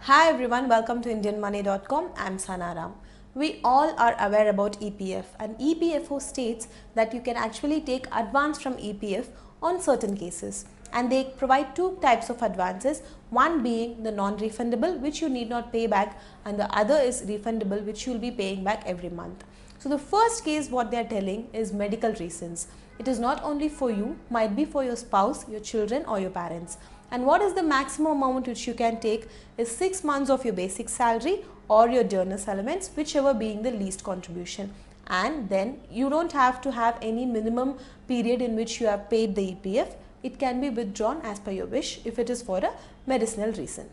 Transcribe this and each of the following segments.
Hi everyone, welcome to IndianMoney.com. I'm Sanaram. We all are aware about EPF and EPFO states that you can actually take advance from EPF on certain cases and they provide two types of advances one being the non-refundable which you need not pay back and the other is refundable which you will be paying back every month. So the first case what they are telling is medical reasons. It is not only for you, might be for your spouse, your children or your parents. And what is the maximum amount which you can take is 6 months of your basic salary or your donors elements, whichever being the least contribution. And then you don't have to have any minimum period in which you have paid the EPF. It can be withdrawn as per your wish if it is for a medicinal reason.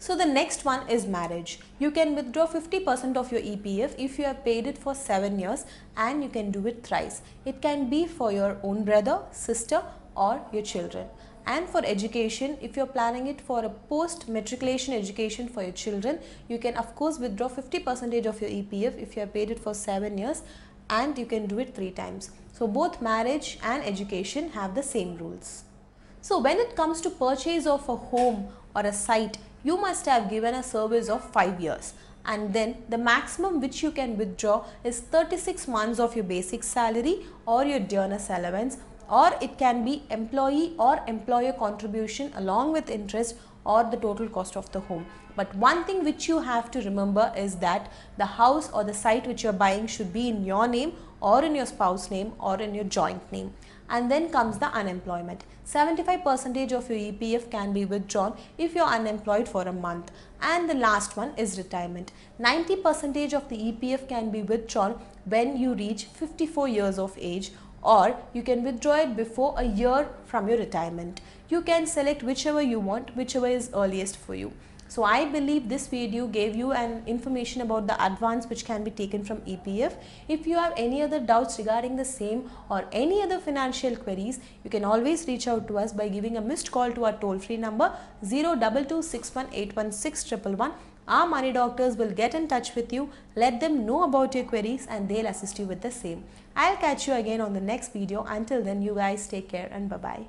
So the next one is marriage. You can withdraw 50% of your EPF if you have paid it for 7 years and you can do it thrice. It can be for your own brother, sister or your children. And for education, if you're planning it for a post-matriculation education for your children, you can of course withdraw 50% of your EPF if you have paid it for 7 years and you can do it 3 times. So both marriage and education have the same rules. So when it comes to purchase of a home or a site, you must have given a service of 5 years and then the maximum which you can withdraw is 36 months of your basic salary or your dearness allowance or it can be employee or employer contribution along with interest or the total cost of the home. But one thing which you have to remember is that the house or the site which you are buying should be in your name or in your spouse name or in your joint name and then comes the unemployment 75% of your EPF can be withdrawn if you're unemployed for a month and the last one is retirement 90% of the EPF can be withdrawn when you reach 54 years of age or you can withdraw it before a year from your retirement you can select whichever you want whichever is earliest for you so I believe this video gave you an information about the advance which can be taken from EPF. If you have any other doubts regarding the same or any other financial queries, you can always reach out to us by giving a missed call to our toll free number 02261816111. Our money doctors will get in touch with you, let them know about your queries and they'll assist you with the same. I'll catch you again on the next video. Until then, you guys take care and bye-bye.